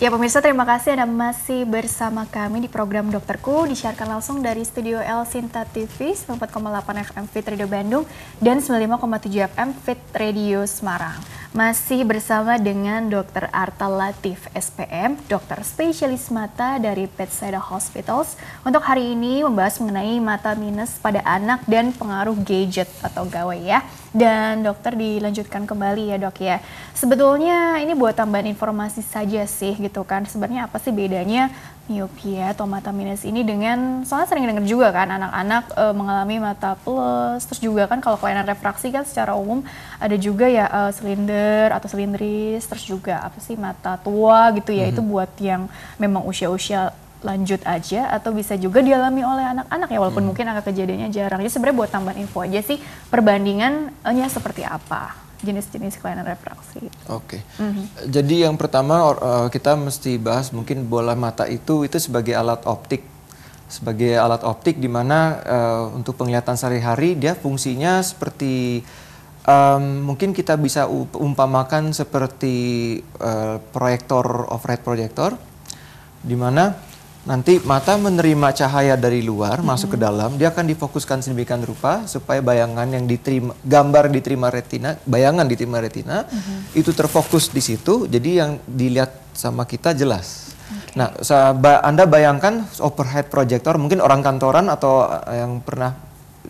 Ya pemirsa terima kasih Anda masih bersama kami di program Dokterku disiarkan langsung dari studio L Sinta TV 94,8 FM Fit Radio Bandung dan 95,7 FM Fit Radio Semarang. Masih bersama dengan Dr. Arta Latif, SPM, dokter spesialis mata dari Seda Hospitals. Untuk hari ini membahas mengenai mata minus pada anak dan pengaruh gadget atau gawai ya. Dan dokter dilanjutkan kembali ya dok ya. Sebetulnya ini buat tambahan informasi saja sih gitu kan. Sebenarnya apa sih bedanya miopia atau mata minus ini dengan soalnya sering dengar juga kan anak-anak e, mengalami mata plus terus juga kan kalau kelainan refraksi kan secara umum ada juga ya e, silinder atau silindris terus juga apa sih mata tua gitu ya -hmm. itu mhm. buat yang memang usia-usia lanjut aja atau bisa juga dialami oleh anak-anak ya walaupun hmm. mungkin angka kejadiannya jarang. ya sebenarnya buat tambahan info aja sih perbandingannya seperti apa jenis-jenis kelainan refraksi. Oke. Okay. Mm -hmm. Jadi yang pertama eh, kita mesti bahas mungkin bola mata itu itu sebagai alat optik. Sebagai alat optik di mana uh, untuk penglihatan sehari-hari dia fungsinya seperti um, mungkin kita bisa umpamakan seperti uh, proyektor overhead proyektor di mana Nanti mata menerima cahaya dari luar mm -hmm. masuk ke dalam, dia akan difokuskan sedemikian rupa supaya bayangan yang diterima gambar diterima retina, bayangan diterima retina mm -hmm. itu terfokus di situ. Jadi yang dilihat sama kita jelas. Okay. Nah, Anda bayangkan overhead projector mungkin orang kantoran atau eh, yang pernah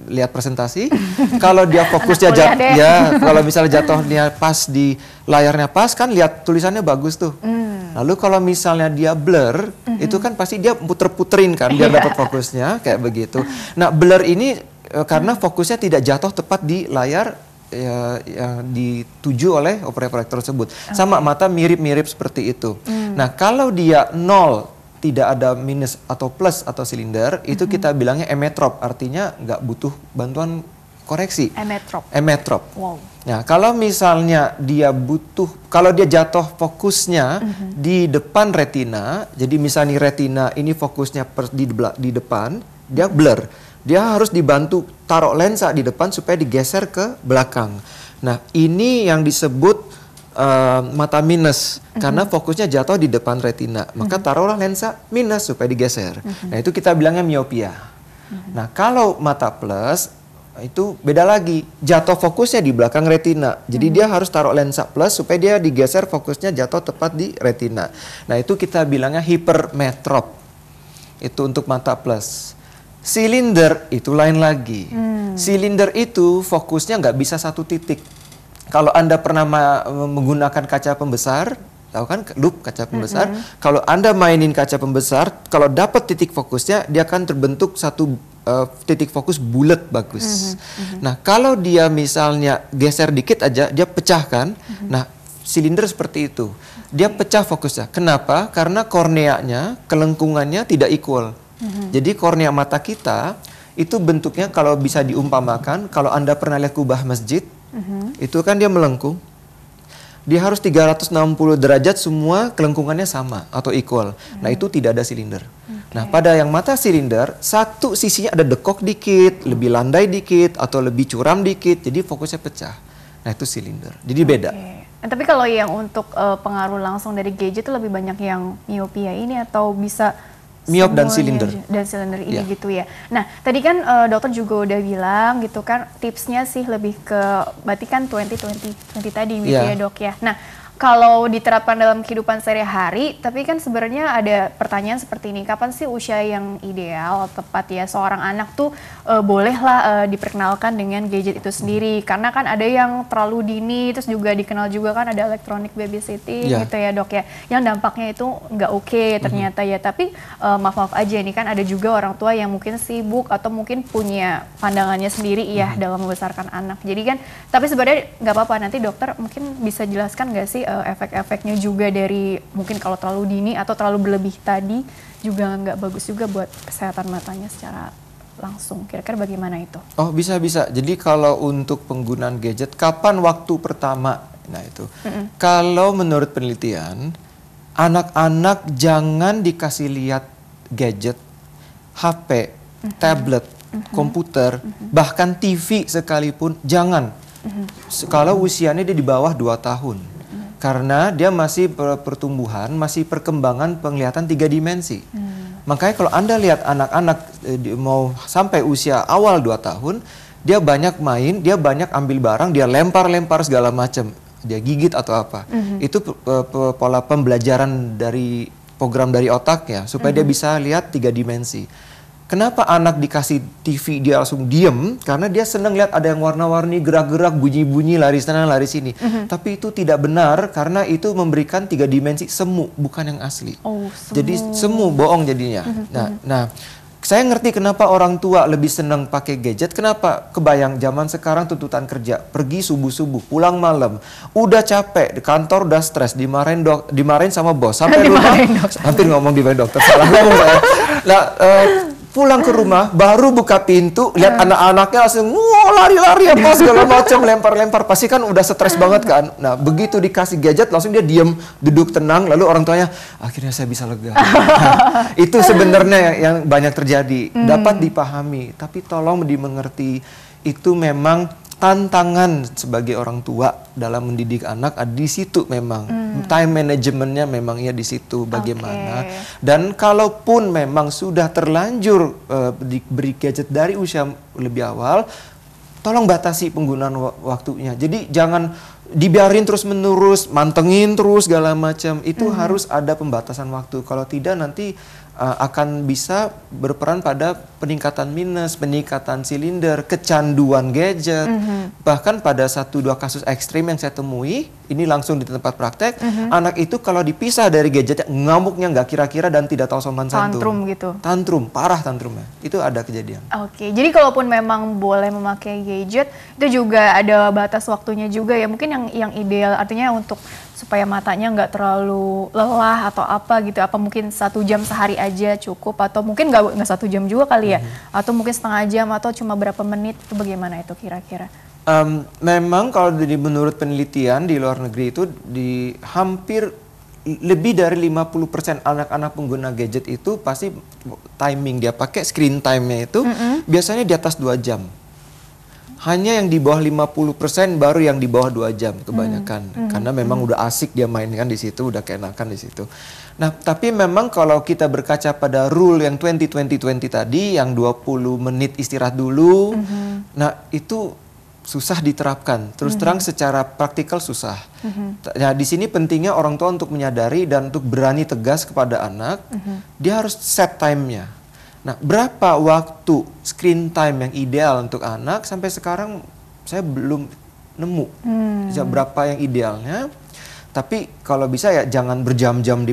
lihat presentasi kalau dia fokusnya jat ya kalau misalnya jatuhnya pas di layarnya pas kan lihat tulisannya bagus tuh mm Lalu kalau misalnya dia blur, mm -hmm. itu kan pasti dia puter-puterin kan biar yeah. dapat iya. fokusnya kayak begitu. Nah, blur ini uh, karena hmm. fokusnya tidak jatuh tepat di layar ya, ya dituju oleh operator tersebut. Okay. Sama mata mirip-mirip seperti itu. Mm. Nah, kalau dia nol tidak ada minus atau plus atau silinder, itu mm -hmm. kita bilangnya emetrop, artinya nggak butuh bantuan koreksi. Emetrop. Emetrop. Wow. Nah, kalau misalnya dia butuh, kalau dia jatuh fokusnya mm -hmm. di depan retina, jadi misalnya retina ini fokusnya per, di, di depan, dia blur. Dia harus dibantu taruh lensa di depan supaya digeser ke belakang. Nah, ini yang disebut uh, mata minus mm-hmm. karena fokusnya jatuh di depan retina. Maka mm-hmm. taruhlah lensa minus supaya digeser. Mm-hmm. Nah, itu kita bilangnya miopia. Mm-hmm. Nah, kalau mata plus Nah, itu beda lagi. Jatuh fokusnya di belakang retina. Jadi hmm. dia harus taruh lensa plus supaya dia digeser fokusnya jatuh tepat di retina. Nah, itu kita bilangnya hipermetrop. Itu untuk mata plus. Silinder itu lain lagi. Hmm. Silinder itu fokusnya nggak bisa satu titik. Kalau Anda pernah menggunakan kaca pembesar, tahu kan loop kaca pembesar. Mm -hmm. Kalau Anda mainin kaca pembesar, kalau dapat titik fokusnya, dia akan terbentuk satu uh, titik fokus bulat bagus. Mm -hmm. Nah, kalau dia misalnya geser dikit aja, dia pecahkan. Mm -hmm. Nah, silinder seperti itu. Dia pecah fokusnya. Kenapa? Karena korneanya, kelengkungannya tidak equal. Mm -hmm. Jadi kornea mata kita itu bentuknya kalau bisa diumpamakan, kalau Anda pernah lihat kubah masjid, mm -hmm. itu kan dia melengkung. Dia harus 360 derajat semua kelengkungannya sama atau equal. -hmm. Nah, mhm. itu tidak ada silinder. -hmm. Nah, pada yang mata silinder, satu sisinya ada dekok dikit, lebih landai dikit, atau lebih curam dikit, jadi fokusnya pecah. Nah, itu silinder. Jadi beda. Nah, tapi kalau yang untuk uh, pengaruh langsung dari gadget itu lebih banyak yang miopia ini atau bisa miop dan silinder dan silinder ini yeah. gitu ya. Nah tadi kan uh, dokter juga udah bilang gitu kan tipsnya sih lebih ke berarti kan 20 20 20 tadi gitu yeah. ya dok ya. Nah kalau diterapkan dalam kehidupan sehari-hari, tapi kan sebenarnya ada pertanyaan seperti ini, kapan sih usia yang ideal tepat ya seorang anak tuh e, bolehlah e, diperkenalkan dengan gadget itu sendiri, karena kan ada yang terlalu dini, terus juga dikenal juga kan ada electronic babysitting yeah. gitu ya dok ya, yang dampaknya itu nggak oke okay, ternyata hmm ya, tapi e, maaf-maaf aja ini kan ada juga orang tua yang mungkin sibuk atau mungkin punya pandangannya sendiri hmm ya mhm. dalam membesarkan anak, jadi kan tapi sebenarnya nggak apa-apa nanti dokter mungkin bisa jelaskan nggak sih uh, efek-efeknya juga dari mungkin kalau terlalu dini atau terlalu berlebih tadi juga nggak bagus juga buat kesehatan matanya secara langsung. Kira-kira bagaimana itu? Oh bisa bisa. Jadi kalau untuk penggunaan gadget, kapan waktu pertama? Nah itu. Mm-mm. Kalau menurut penelitian, anak-anak jangan dikasih lihat gadget, HP, mm-hmm. tablet, mm-hmm. komputer, mm-hmm. bahkan TV sekalipun jangan. Mm-hmm. Kalau usianya dia di bawah 2 tahun. Karena dia masih pertumbuhan, masih perkembangan penglihatan tiga dimensi. Hmm. Makanya kalau Anda lihat anak-anak eh, mau sampai usia awal 2 tahun, dia banyak main, dia banyak ambil barang, dia lempar-lempar segala macam. Dia gigit atau apa. Hmm. Itu pola pembelajaran dari program dari otak ya, supaya mm -hmm. dia bisa lihat tiga dimensi. Kenapa anak dikasih TV dia langsung diem? Karena dia senang lihat ada yang warna-warni, gerak-gerak, bunyi-bunyi, lari sana, lari sini. Mm -hmm. Tapi itu tidak benar karena itu memberikan tiga dimensi semu, bukan yang asli. Oh, semu. Jadi semu, bohong jadinya. Mm -hmm. Nah, mhm. nah saya ngerti kenapa orang tua lebih senang pakai gadget. Kenapa? Kebayang zaman sekarang tuntutan kerja, pergi subuh-subuh, pulang malam, udah capek, di kantor udah stres, dimarahin dok, dimarahin sama bos sampai rumah. Hampir ngomong dimarahin dokter, salah ngomong Nah, uh, pulang ke rumah baru buka pintu lihat uh. anak-anaknya langsung lari-lari apa segala macam lempar-lempar pasti kan udah stres ah. banget kan nah begitu dikasih gadget langsung dia diem duduk tenang lalu orang tuanya akhirnya saya bisa lega nah, itu sebenarnya yang banyak terjadi hmm. dapat dipahami tapi tolong dimengerti itu memang tantangan sebagai orang tua dalam mendidik anak di situ memang hmm. time manajemennya ya di situ bagaimana okay. dan kalaupun memang sudah terlanjur uh, eh, diberi gadget dari usia lebih awal tolong batasi penggunaan waktunya jadi jangan dibiarin terus menerus mantengin terus segala macam itu hmm. harus ada pembatasan waktu kalau tidak nanti Eh, akan bisa berperan pada peningkatan minus, peningkatan silinder, kecanduan gadget. Mm -hmm. Bahkan pada satu dua kasus ekstrim yang saya temui, ini langsung di tempat praktek, mm -hmm. anak itu kalau dipisah dari gadgetnya ngamuknya nggak kira-kira dan tidak tahu sopan santun. Tantrum gitu. Tantrum, parah tantrumnya. Itu ada kejadian. Oke, okay. jadi kalaupun memang boleh memakai gadget, itu juga ada batas waktunya juga ya. Mungkin yang yang ideal artinya untuk supaya matanya nggak terlalu lelah atau apa gitu apa mungkin satu jam sehari aja cukup atau mungkin nggak nggak satu jam juga kali ya hmm. atau mungkin setengah jam atau cuma berapa menit itu bagaimana itu kira-kira um, memang kalau di menurut penelitian di luar negeri itu di hampir lebih dari 50% anak-anak pengguna gadget itu pasti timing dia pakai screen time-nya itu mm -hmm. biasanya di atas 2 jam hanya yang di bawah 50% baru yang di bawah 2 jam kebanyakan hmm. hmm. karena hmm. memang hmm. udah asik dia mainkan di situ udah keenakan di situ. Nah, tapi memang kalau kita berkaca pada rule yang 20 20 20 tadi yang 20 menit istirahat dulu. Hmm. Nah, itu susah diterapkan. Terus hmm terang mm-hmm. secara praktikal susah. hmm Nah, di sini pentingnya orang tua untuk menyadari dan untuk berani tegas kepada anak, hmm dia harus set time-nya. Nah, berapa waktu screen time yang ideal untuk anak sampai sekarang saya belum nemu. Hmm. Berapa yang idealnya? Tapi kalau bisa ya jangan berjam-jam di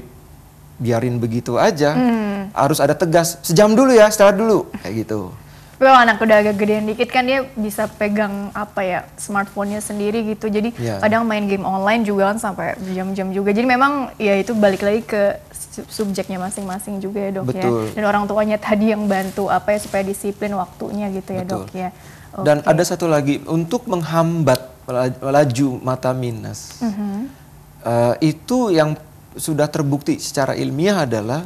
biarin begitu aja. Hmm. Harus ada tegas. Sejam dulu ya, setelah dulu kayak gitu. Tapi kalau anak udah agak gede dikit kan dia bisa pegang apa ya smartphone-nya sendiri gitu. Jadi yeah. kadang main game online juga kan sampai jam-jam juga. Jadi memang ya itu balik lagi ke subjeknya masing-masing juga ya dok ya. Betul. ya. Dan orang tuanya tadi yang bantu apa ya supaya disiplin waktunya gitu ya Betul. dok ya. Okay. Dan ada satu lagi untuk menghambat laju mata minus mm -hmm. uh, itu yang sudah terbukti secara ilmiah adalah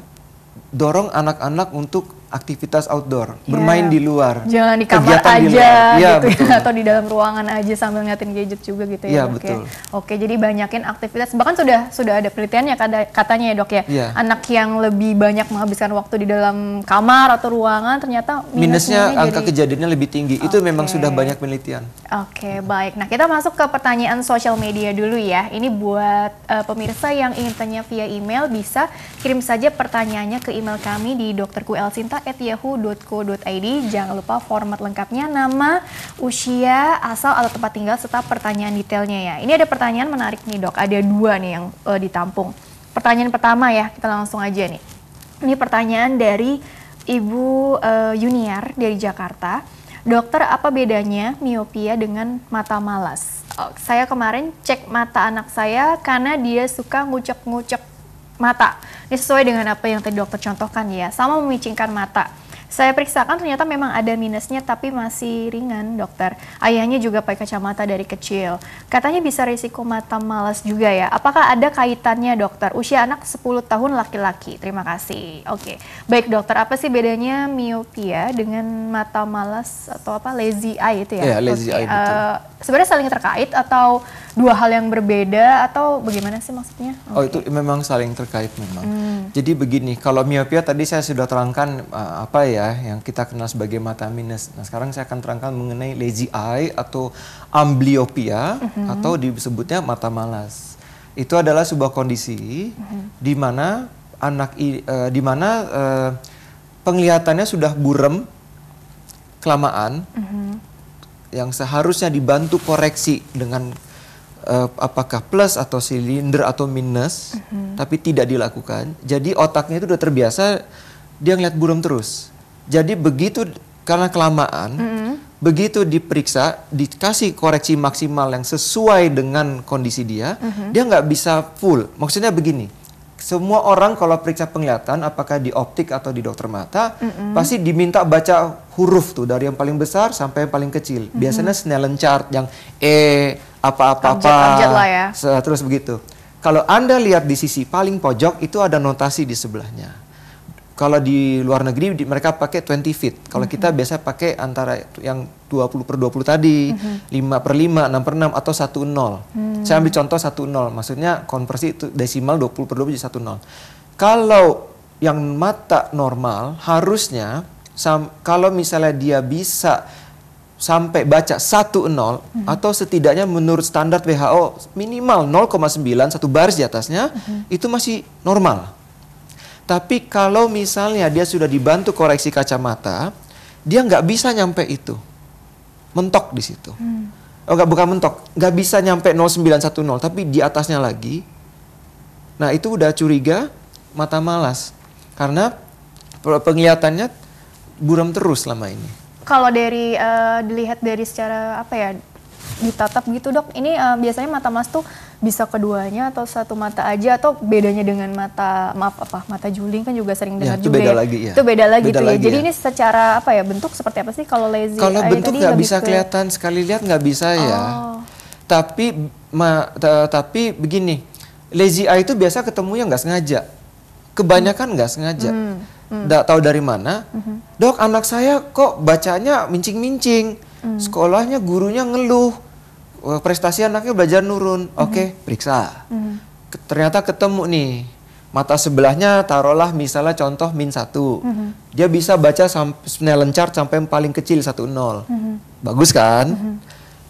dorong anak-anak untuk aktivitas outdoor, yeah. bermain di luar, jangan di kamar aja di iya, gitu Ya, gitu atau di dalam ruangan aja sambil ngeliatin gadget juga gitu ya. Iya, ya dok betul. Ya. Oke, jadi banyakin aktivitas. Bahkan sudah sudah ada penelitiannya katanya ya dok ya, ya. anak yang lebih banyak menghabiskan waktu di dalam kamar atau ruangan ternyata minus minusnya angka jadi... kejadiannya lebih tinggi. Okay. Itu memang sudah banyak penelitian. Oke, okay, baik. Nah kita masuk ke pertanyaan sosial media dulu ya. Ini buat uh, pemirsa yang ingin tanya via email bisa kirim saja pertanyaannya ke email kami di dokterku Elsinta kontak@yahoo.co.id. Jangan lupa format lengkapnya, nama, usia, asal atau tempat tinggal serta pertanyaan detailnya ya. Ini ada pertanyaan menarik nih dok. Ada dua nih yang uh, ditampung. Pertanyaan pertama ya, kita langsung aja nih. Ini pertanyaan dari Ibu uh, dari Jakarta. Dokter, apa bedanya miopia dengan mata malas? Oh, saya kemarin cek mata anak saya karena dia suka ngucek-ngucek mata. Ini sesuai dengan apa yang tadi dokter contohkan ya, sama memicingkan mata. Saya periksakan ternyata memang ada minusnya tapi masih ringan dokter. Ayahnya juga pakai kacamata dari kecil. Katanya bisa risiko mata malas juga ya. Apakah ada kaitannya dokter? Usia anak 10 tahun laki-laki. Terima kasih. Oke. Baik dokter, apa sih bedanya miopia dengan mata malas atau apa lazy eye itu ya? Iya, lazy eye betul. Uh, sebenarnya saling terkait atau dua hal yang berbeda atau bagaimana sih maksudnya? Okay. Oh itu memang saling terkait memang. Hmm. Jadi begini, kalau miopia tadi saya sudah terangkan uh, apa ya yang kita kenal sebagai mata minus. Nah sekarang saya akan terangkan mengenai lazy eye atau amblyopia -hmm. atau disebutnya mata malas. Itu adalah sebuah kondisi -hmm. di mana anak uh, di mana uh, penglihatannya sudah burem kelamaan. -hmm yang seharusnya dibantu koreksi dengan uh, apakah plus atau silinder atau minus, mm-hmm. tapi tidak dilakukan. Jadi otaknya itu udah terbiasa dia ngeliat buram terus. Jadi begitu karena kelamaan, mm-hmm. begitu diperiksa, dikasih koreksi maksimal yang sesuai dengan kondisi dia, mm-hmm. dia nggak bisa full. Maksudnya begini. Semua orang kalau periksa penglihatan, apakah di optik atau di dokter mata, mm -mm. pasti diminta baca huruf tuh dari yang paling besar sampai yang paling kecil. Mm -hmm. Biasanya Snellen chart yang E apa-apa apa, apa, ya. terus begitu. Kalau Anda lihat di sisi paling pojok itu ada notasi di sebelahnya. Kalau di luar negeri di, mereka pakai 20 feet. Kalau mm -hmm. kita biasa pakai antara yang 20 per 20 tadi, mm -hmm. 5 per 5, 6 per 6 atau 1 0. Mm -hmm. Saya ambil contoh 1 0, maksudnya konversi itu desimal 20 per 20 jadi 1 0. Kalau yang mata normal harusnya sam, kalau misalnya dia bisa sampai baca 1-0 hmm. atau setidaknya menurut standar WHO minimal 0,9 satu baris di atasnya hmm. itu masih normal. Tapi kalau misalnya dia sudah dibantu koreksi kacamata, dia nggak bisa nyampe itu. Mentok di situ. Hmm. Oh, nggak bukan mentok, nggak bisa nyampe 0910 tapi di atasnya lagi. Nah, itu udah curiga mata malas. Karena penglihatannya buram terus selama ini? Kalau dari uh, dilihat dari secara apa ya ditatap gitu dok, ini uh, biasanya mata mas tuh bisa keduanya atau satu mata aja atau bedanya dengan mata maaf apa mata juling kan juga sering ya, dengar ya, itu juga beda ya. lagi ya itu beda lagi beda tuh ya. lagi ya jadi ya. ini secara apa ya bentuk seperti apa sih kalau lazy kalau bentuk nggak bisa ke... kelihatan sekali lihat nggak bisa ya. oh. ya tapi ma, ta, tapi begini lazy eye itu biasa ketemu yang nggak sengaja kebanyakan nggak hmm. sengaja hmm tidak mm-hmm. tahu dari mana. Mm-hmm. Dok, anak saya kok bacanya mincing-mincing, mm. sekolahnya gurunya ngeluh, prestasi anaknya belajar nurun. Mm-hmm. Oke, okay, periksa. Mm-hmm. Ternyata ketemu nih mata sebelahnya taruhlah misalnya contoh min satu, mm-hmm. dia bisa baca sampai lancar sampai yang paling kecil satu nol, mm-hmm. bagus kan? Mm-hmm.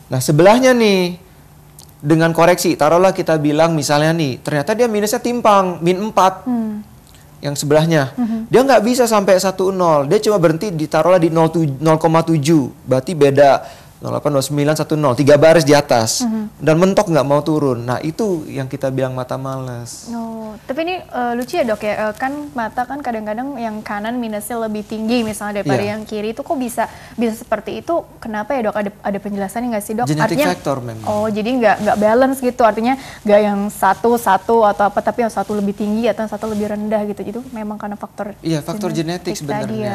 Nah sebelahnya nih dengan koreksi taruhlah kita bilang misalnya nih ternyata dia minusnya timpang min 4 hmm yang sebelahnya. Mm -hmm. Dia nggak bisa sampai satu nol, Dia cuma berhenti ditaruhlah di 0,7. Berarti beda 08 09, 10 tiga baris di atas mm -hmm. dan mentok nggak mau turun. Nah itu yang kita bilang mata males. Oh, tapi ini uh, lucu ya dok ya uh, kan mata kan kadang-kadang yang kanan minusnya lebih tinggi misalnya daripada yeah. yang kiri itu kok bisa bisa seperti itu? Kenapa ya dok? Ada ada penjelasannya nggak sih dok? Genetic artinya, factor memang. Oh jadi nggak nggak balance gitu artinya nggak yang satu satu atau apa tapi yang satu lebih tinggi atau yang satu lebih rendah gitu. Itu memang karena faktor. Iya yeah, faktor genetik ya. sebenarnya.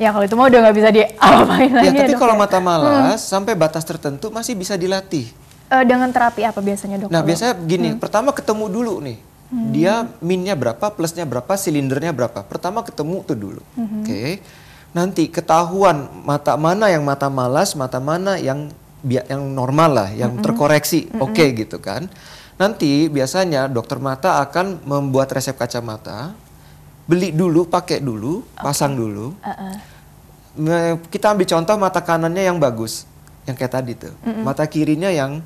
Ya, ya kalau itu mah udah nggak bisa diapain ya, lagi. Tapi ya, tapi kalau ya. mata malas hmm. sampai sampai batas tertentu masih bisa dilatih. Uh, dengan terapi apa biasanya dok? Nah biasanya gini, hmm. pertama ketemu dulu nih. Hmm. Dia minnya berapa, plusnya berapa, silindernya berapa. Pertama ketemu tuh dulu. Hmm. Oke. Okay. Nanti ketahuan mata mana yang mata malas, mata mana yang yang normal lah, yang hmm. terkoreksi. Hmm. Oke okay, gitu kan. Nanti biasanya dokter mata akan membuat resep kacamata. Beli dulu, pakai dulu, okay. pasang dulu. Uh -uh. Kita ambil contoh mata kanannya yang bagus yang kayak tadi tuh. Mm -mm. Mata kirinya yang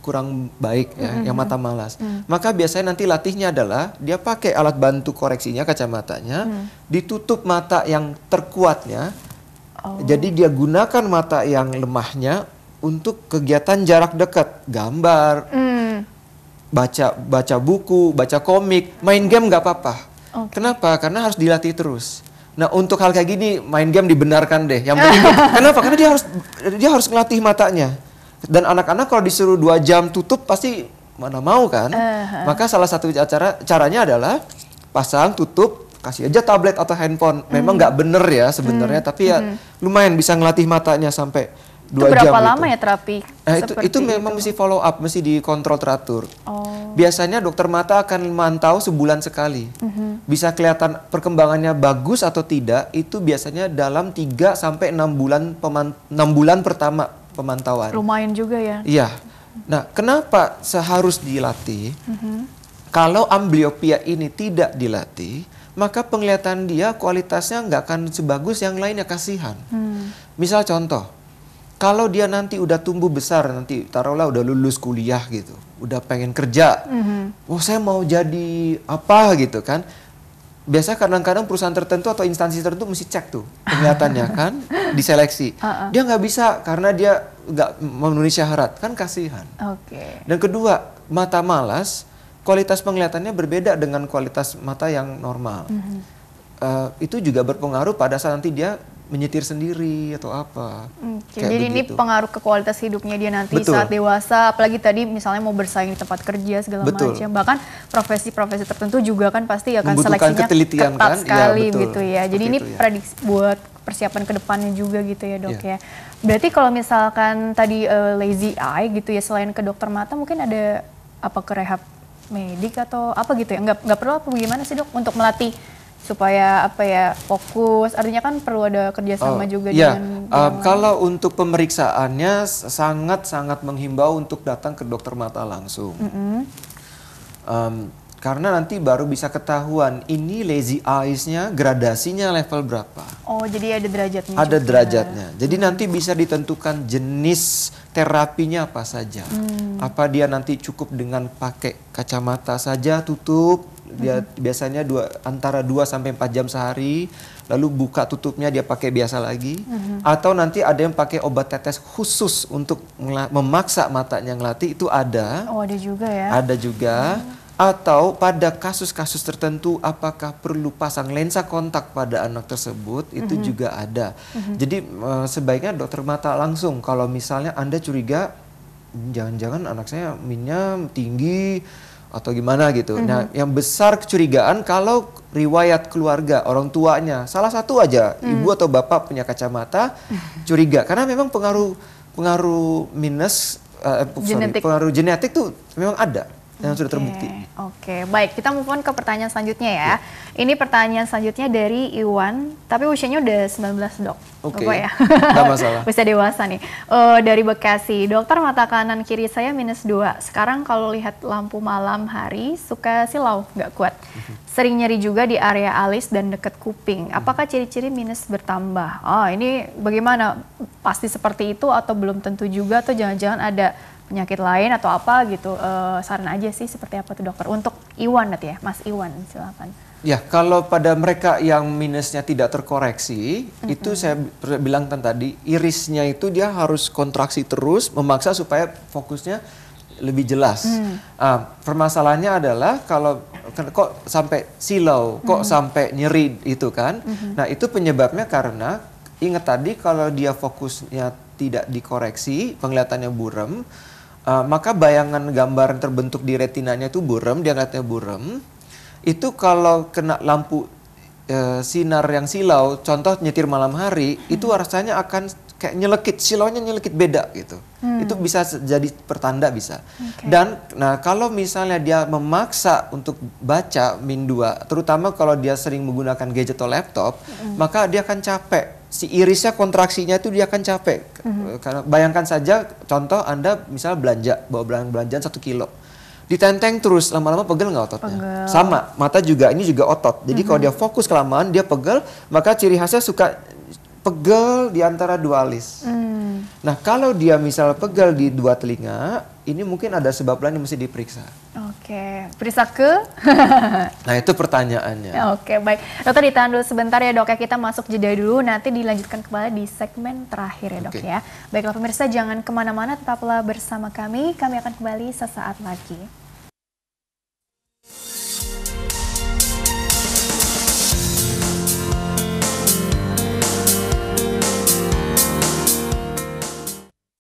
kurang baik ya, mm -mm. yang mata malas. Mm. Maka biasanya nanti latihnya adalah dia pakai alat bantu koreksinya kacamatanya, mm. ditutup mata yang terkuatnya. Oh. Jadi dia gunakan mata yang lemahnya untuk kegiatan jarak dekat, gambar, mm. baca baca buku, baca komik, main game nggak apa-apa. Okay. Kenapa? Karena harus dilatih terus. Nah untuk hal kayak gini main game dibenarkan deh. Yang penting kenapa? Karena dia harus dia harus ngelatih matanya. Dan anak-anak kalau disuruh dua jam tutup pasti mana mau kan? Uh -huh. Maka salah satu cara caranya adalah pasang tutup kasih aja tablet atau handphone. Memang hmm. nggak mm. bener ya sebenarnya, mm. tapi ya mm. lumayan bisa ngelatih matanya sampai itu berapa lama gitu. ya terapi? Nah, itu itu memang itu. mesti follow up, mesti dikontrol teratur. Oh. Biasanya dokter mata akan mantau sebulan sekali. Mm -hmm. Bisa kelihatan perkembangannya bagus atau tidak itu biasanya dalam 3 sampai 6 bulan peman 6 bulan pertama pemantauan. Lumayan juga ya. Iya. Nah, kenapa seharus dilatih? Mm -hmm. Kalau ambliopia ini tidak dilatih, maka penglihatan dia kualitasnya nggak akan sebagus yang lainnya kasihan. Hmm. Misal contoh, kalau dia nanti udah tumbuh besar, nanti taruhlah udah lulus kuliah gitu, udah pengen kerja, mm-hmm. oh saya mau jadi apa gitu kan? Biasa kadang-kadang perusahaan tertentu atau instansi tertentu mesti cek tuh penglihatannya kan, diseleksi. Uh-uh. Dia nggak bisa karena dia nggak memenuhi syarat, kan kasihan. Oke. Okay. Dan kedua, mata malas, kualitas penglihatannya berbeda dengan kualitas mata yang normal. Mm-hmm. Uh, itu juga berpengaruh pada saat nanti dia menyetir sendiri atau apa. Okay, jadi begitu. ini pengaruh ke kualitas hidupnya dia nanti Betul. saat dewasa, apalagi tadi misalnya mau bersaing di tempat kerja segala Betul. macam. Bahkan profesi-profesi tertentu juga kan pasti akan seleksinya ketelitian ketat kan? sekali ya, gitu ya. Jadi Seperti ini ya. prediksi buat persiapan kedepannya juga gitu ya dok yeah. ya. Berarti kalau misalkan tadi uh, lazy eye gitu ya selain ke dokter mata mungkin ada apa ke rehab medik atau apa gitu ya? Nggak nggak perlu apa gimana sih dok untuk melatih supaya apa ya fokus artinya kan perlu ada kerjasama oh, juga ya. dengan um, kalau untuk pemeriksaannya sangat sangat menghimbau untuk datang ke dokter mata langsung mm -hmm. um, karena nanti baru bisa ketahuan ini lazy eyes-nya gradasinya level berapa. Oh, jadi ada derajatnya. Ada juga. derajatnya. Jadi hmm. nanti bisa ditentukan jenis terapinya apa saja. mm. Apa dia nanti cukup dengan pakai kacamata saja tutup dia hmm. biasanya dua, antara 2 sampai 4 jam sehari, lalu buka tutupnya dia pakai biasa lagi. Hmm. Atau nanti ada yang pakai obat tetes khusus untuk memaksa matanya ngelatih itu ada. Oh, ada juga ya. Ada juga. Hmm. Atau pada kasus-kasus tertentu apakah perlu pasang lensa kontak pada anak tersebut itu -hmm. juga ada. -hmm. Jadi sebaiknya dokter mata langsung kalau misalnya Anda curiga jangan-jangan anak saya minnya tinggi atau gimana gitu. Mm -hmm. Nah, mhm. yang besar kecurigaan kalau riwayat keluarga orang tuanya salah satu aja mm. ibu atau bapak punya kacamata curiga karena memang pengaruh pengaruh minus uh, genetik. Sorry, pengaruh genetik tuh memang ada. Yang okay. sudah terbukti. Oke, okay. baik. Kita move on ke pertanyaan selanjutnya ya. Yeah. Ini pertanyaan selanjutnya dari Iwan, tapi usianya udah 19, Dok. Oke. Okay. ya. Enggak masalah. Bisa dewasa nih. Uh, dari Bekasi. Dokter mata kanan kiri saya minus 2. Sekarang kalau lihat lampu malam hari suka silau, nggak kuat. Sering nyeri juga di area alis dan dekat kuping. Hmm. Apakah ciri-ciri minus bertambah? Oh, ini bagaimana? Pasti seperti itu atau belum tentu juga atau jangan-jangan ada penyakit lain atau apa gitu uh, saran aja sih seperti apa tuh dokter untuk Iwan nanti ya Mas Iwan silakan. Ya kalau pada mereka yang minusnya tidak terkoreksi mm-hmm. itu saya bilang kan tadi irisnya itu dia harus kontraksi terus memaksa supaya fokusnya lebih jelas. Mm. Uh, permasalahannya adalah kalau kan, kok sampai silau kok mm-hmm. sampai nyeri itu kan. Mm-hmm. Nah itu penyebabnya karena ingat tadi kalau dia fokusnya tidak dikoreksi penglihatannya buram Uh, maka bayangan gambaran terbentuk di retinanya itu buram, dia ngeliatnya buram. Itu kalau kena lampu uh, sinar yang silau, contoh nyetir malam hari, hmm. itu rasanya akan kayak nyelekit, silaunya nyelekit beda gitu. Hmm. Itu bisa jadi pertanda bisa. Okay. Dan nah kalau misalnya dia memaksa untuk baca MIN2, terutama kalau dia sering menggunakan gadget atau laptop, hmm. maka dia akan capek si irisnya kontraksinya itu dia akan capek. Mhm. Karena mm-hmm. bayangkan saja contoh Anda misalnya belanja bawa belanjaan belanjaan satu kilo, ditenteng terus lama-lama pegel nggak ototnya? Pegel. Sama mata juga ini juga otot. Jadi mm-hmm. kalau mhm. dia fokus kelamaan dia pegel, maka ciri khasnya suka pegel di antara dua alis. Mm. Nah kalau dia misalnya pegel di dua telinga ini mungkin ada sebab lain yang mesti diperiksa. Oke, periksa ke? nah itu pertanyaannya. Oke, baik. Dokter ditahan dulu sebentar ya dok ya, kita masuk jeda dulu, nanti dilanjutkan kembali di segmen terakhir ya dok okay. ya. Baiklah pemirsa, jangan kemana-mana, tetaplah bersama kami, kami akan kembali sesaat lagi.